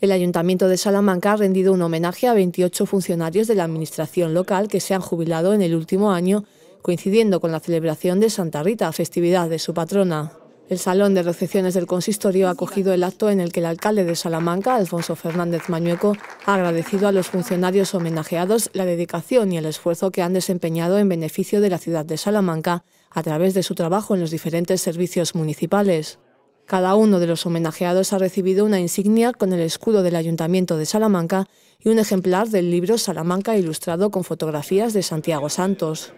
El Ayuntamiento de Salamanca ha rendido un homenaje a 28 funcionarios de la Administración local que se han jubilado en el último año, coincidiendo con la celebración de Santa Rita, festividad de su patrona. El Salón de Recepciones del Consistorio ha acogido el acto en el que el alcalde de Salamanca, Alfonso Fernández Mañueco, ha agradecido a los funcionarios homenajeados la dedicación y el esfuerzo que han desempeñado en beneficio de la ciudad de Salamanca a través de su trabajo en los diferentes servicios municipales. Cada uno de los homenajeados ha recibido una insignia con el escudo del Ayuntamiento de Salamanca y un ejemplar del libro Salamanca Ilustrado con fotografías de Santiago Santos.